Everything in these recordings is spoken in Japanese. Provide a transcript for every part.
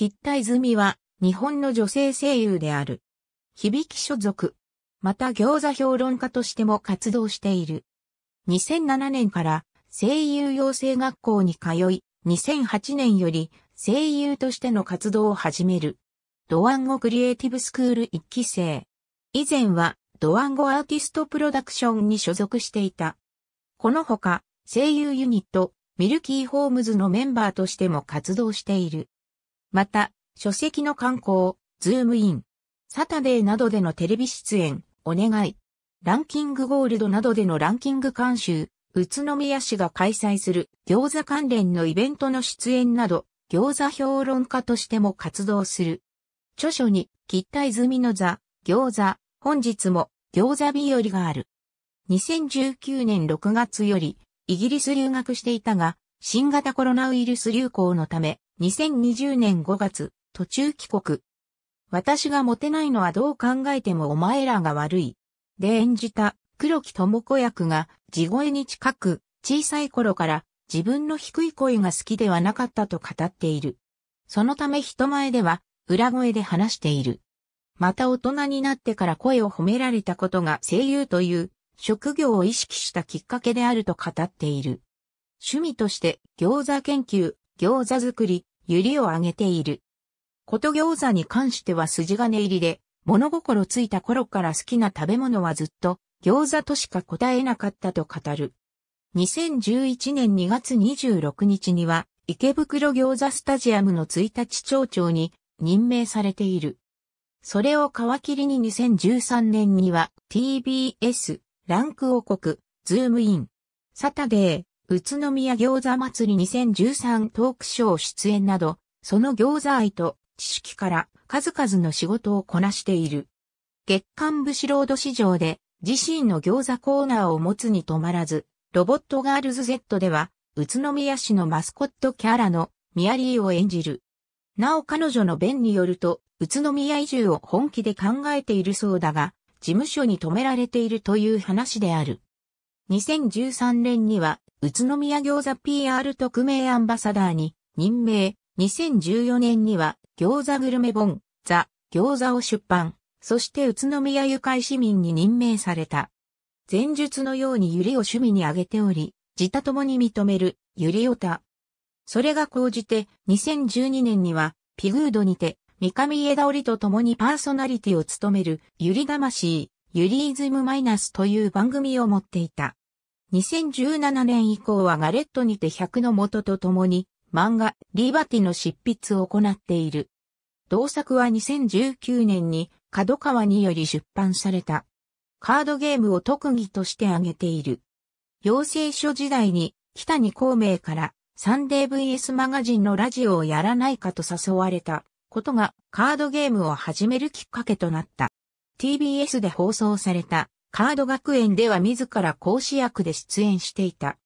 吉田泉は、日本の女性声優である。響き所属。また餃子評論家としても活動している。2007年から声優養成学校に通い、2008年より声優としての活動を始める。ドワンゴクリエイティブスクール1期生。以前はドワンゴアーティストプロダクションに所属していた。このほか声優ユニットミルキーホームズのメンバーとしても活動している。また、書籍の刊行、ズームイン、サタデーなどでのテレビ出演、お願い。ランキングゴールドなどでのランキング監修、宇都宮市が開催する餃子関連のイベントの出演など、餃子評論家としても活動する。著書に、切った泉の座、餃子、本日も餃子日和がある。2019年6月より、イギリス留学していたが、新型コロナウイルス流行のため、2020年5月、途中帰国。私がモテないのはどう考えてもお前らが悪い。で演じた黒木智子役が地声に近く、小さい頃から自分の低い声が好きではなかったと語っている。そのため人前では裏声で話している。また大人になってから声を褒められたことが声優という職業を意識したきっかけであると語っている。趣味として餃子研究、餃子作り、百合をあげている。こと餃子に関しては筋金入りで、物心ついた頃から好きな食べ物はずっと餃子としか答えなかったと語る。2011年2月26日には池袋餃子スタジアムの1日町長に任命されている。それを皮切りに2013年には TBS ランク王国ズームインサタデー宇都宮餃子祭り2013トークショー出演など、その餃子愛と知識から数々の仕事をこなしている。月刊武士ロード市場で自身の餃子コーナーを持つに止まらず、ロボットガールズ Z では、宇都宮市のマスコットキャラのミアリーを演じる。なお彼女の弁によると、宇都宮移住を本気で考えているそうだが、事務所に止められているという話である。2013年には宇都宮餃子 PR 特命アンバサダーに任命、2014年には餃子グルメ本、ザ、餃子を出版、そして宇都宮愉快市民に任命された。前述のようにゆりを趣味に挙げており、自他ともに認める、ゆりおた。それが講じて、2012年には、ピグードにて、三上枝織と共にパーソナリティを務める、ゆり魂、ゆりイズムマイナスという番組を持っていた。2017年以降はガレットにて100の元と共に漫画リバティの執筆を行っている。同作は2019年に角川により出版された。カードゲームを特技として挙げている。養成所時代に北に孔明からサンデー VS マガジンのラジオをやらないかと誘われたことがカードゲームを始めるきっかけとなった。TBS で放送されたカード学園では自ら講師役で出演していた。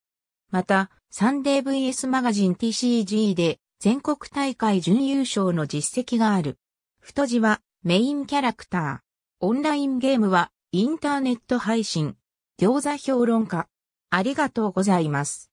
また、サンデー VS マガジン TCG で全国大会準優勝の実績がある。太字はメインキャラクター。オンラインゲームはインターネット配信。餃子評論家。ありがとうございます。